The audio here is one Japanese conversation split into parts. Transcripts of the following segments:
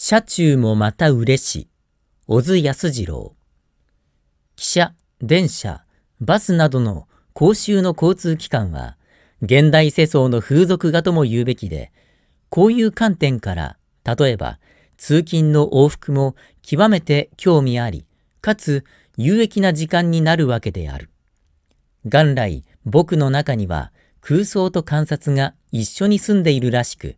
車中もまた嬉し、小津安二郎。汽車、電車、バスなどの公衆の交通機関は、現代世相の風俗画とも言うべきで、こういう観点から、例えば、通勤の往復も極めて興味あり、かつ有益な時間になるわけである。元来、僕の中には空想と観察が一緒に住んでいるらしく、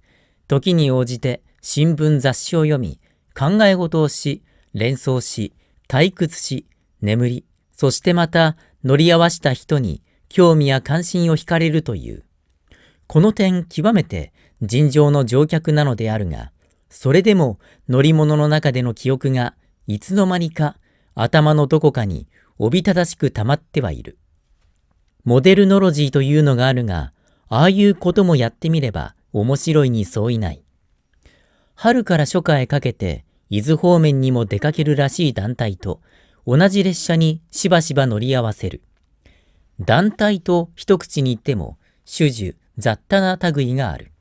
時に応じて新聞雑誌を読み、考え事をし、連想し、退屈し、眠り、そしてまた乗り合わした人に興味や関心を惹かれるという。この点極めて尋常の乗客なのであるが、それでも乗り物の中での記憶がいつの間にか頭のどこかにおびただしく溜まってはいる。モデルノロジーというのがあるが、ああいうこともやってみれば面白いに相違ない。春から初夏へかけて伊豆方面にも出かけるらしい団体と同じ列車にしばしば乗り合わせる。団体と一口に言っても種樹雑多な類がある。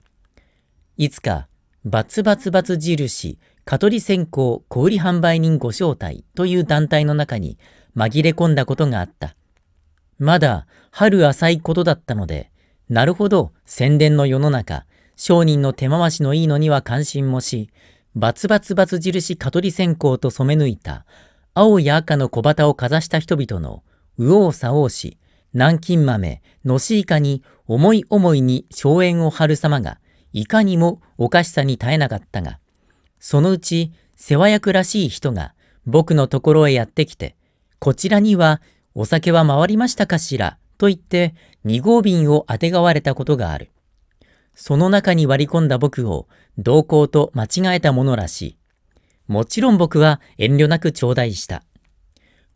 いつかバツバツバツ印蚊取り線香小売販売人ご招待という団体の中に紛れ込んだことがあった。まだ春浅いことだったので、なるほど宣伝の世の中、商人の手回しのいいのには関心もし、バツバツバツ印蚊取り線香と染め抜いた、青や赤の小旗をかざした人々の、右往左往し、南京豆、のしいかに、思い思いに荘園を張る様が、いかにもおかしさに耐えなかったが、そのうち、世話役らしい人が、僕のところへやってきて、こちらには、お酒は回りましたかしら、と言って、二合瓶をあてがわれたことがある。その中に割り込んだ僕を同行と間違えたものらしい。もちろん僕は遠慮なく頂戴した。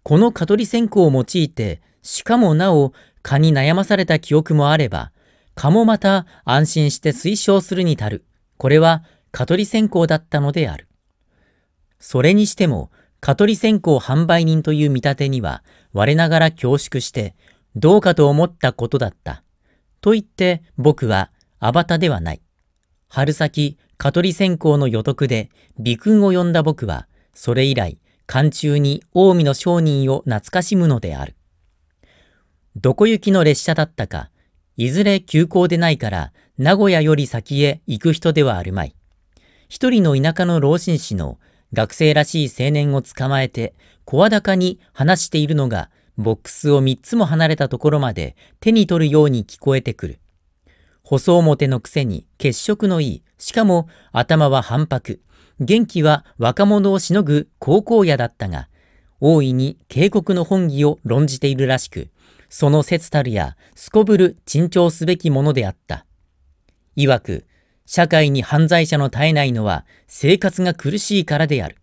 この蚊取り線香を用いて、しかもなお蚊に悩まされた記憶もあれば、蚊もまた安心して推奨するに足る。これは蚊取り線香だったのである。それにしても、蚊取り線香販売人という見立てには、我ながら恐縮して、どうかと思ったことだった。と言って僕はアバタではない。春先、カ取リ線香の予徳で、微君を呼んだ僕は、それ以来、寒中に近江の商人を懐かしむのである。どこ行きの列車だったか、いずれ急行でないから、名古屋より先へ行く人ではあるまい。一人の田舎の老紳士の学生らしい青年を捕まえて、声高に話しているのが、ボックスを三つも離れたところまで手に取るように聞こえてくる。細表のくせに血色のいい、しかも頭は反白。元気は若者をしのぐ高校野だったが、大いに警告の本義を論じているらしく、その節たるや、すこぶる珍重すべきものであった。いわく、社会に犯罪者の絶えないのは生活が苦しいからである。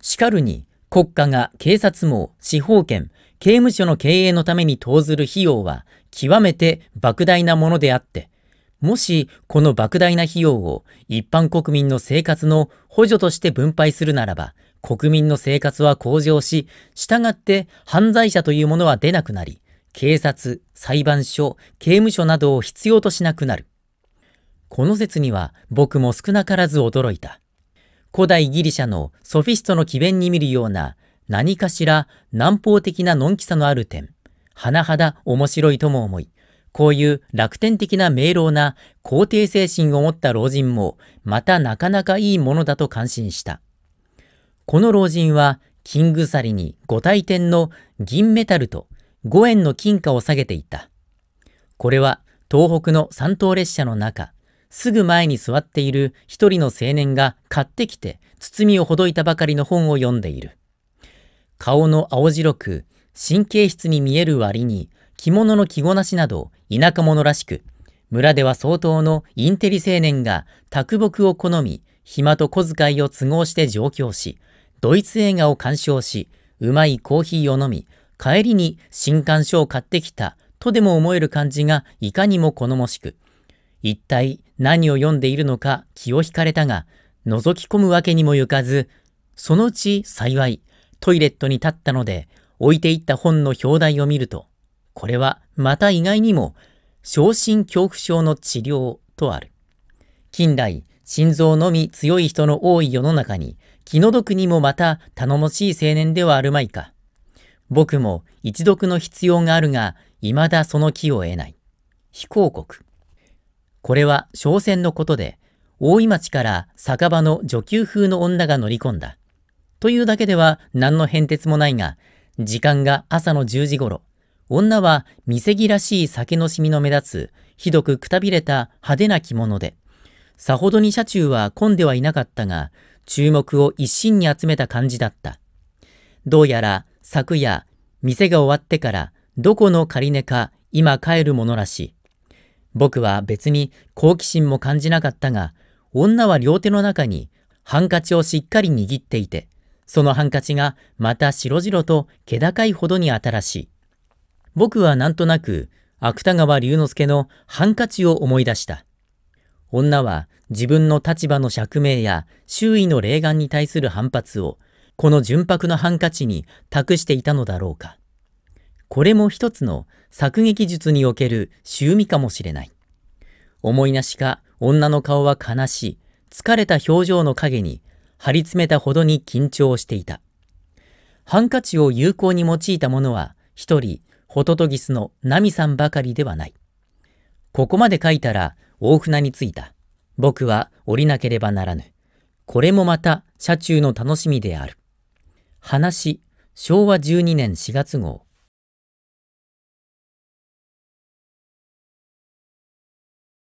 しかるに、国家が警察網、司法権、刑務所の経営のために投ずる費用は極めて莫大なものであって、もしこの莫大な費用を一般国民の生活の補助として分配するならば、国民の生活は向上し、従って犯罪者というものは出なくなり、警察、裁判所、刑務所などを必要としなくなる。この説には僕も少なからず驚いた。古代ギリシャのソフィストの奇弁に見るような何かしら南方的なのんきさのある点、甚だ面白いとも思い、こういう楽天的な明朗な肯定精神を持った老人も、またなかなかいいものだと感心した。この老人は、金鎖に五体天の銀メタルと五円の金貨を下げていた。これは東北の三等列車の中、すぐ前に座っている一人の青年が買ってきて包みをほどいたばかりの本を読んでいる。顔の青白く神経質に見える割に着物の着こなしなど田舎者らしく、村では相当のインテリ青年が卓木を好み、暇と小遣いを都合して上京し、ドイツ映画を鑑賞し、うまいコーヒーを飲み、帰りに新刊書を買ってきたとでも思える感じがいかにも好もしく、一体何を読んでいるのか気を引かれたが、覗き込むわけにもゆかず、そのうち幸い、トイレットに立ったので、置いていった本の表題を見ると、これはまた意外にも昇進恐怖症の治療とある。近来、心臓のみ強い人の多い世の中に、気の毒にもまた頼もしい青年ではあるまいか。僕も一読の必要があるが、未だその気を得ない。非公国。これは商船のことで、大井町から酒場の女給風の女が乗り込んだ。というだけでは何の変哲もないが、時間が朝の10時頃、女は店着らしい酒のしみの目立つ、ひどくくたびれた派手な着物で、さほどに車中は混んではいなかったが、注目を一身に集めた感じだった。どうやら昨夜、店が終わってから、どこの借り値か今帰るものらしい。僕は別に好奇心も感じなかったが、女は両手の中にハンカチをしっかり握っていて、そのハンカチがまた白々と気高いほどに新しい。僕はなんとなく芥川龍之介のハンカチを思い出した。女は自分の立場の釈明や周囲の霊眼に対する反発をこの純白のハンカチに託していたのだろうか。これも一つの作劇術における趣味かもしれない。思いなしか女の顔は悲しい、疲れた表情の影に張り詰めたほどに緊張していた。ハンカチを有効に用いた者は一人ホトトギスのナミさんばかりではない。ここまで書いたら大船に着いた。僕は降りなければならぬ。これもまた車中の楽しみである。話、昭和12年4月号。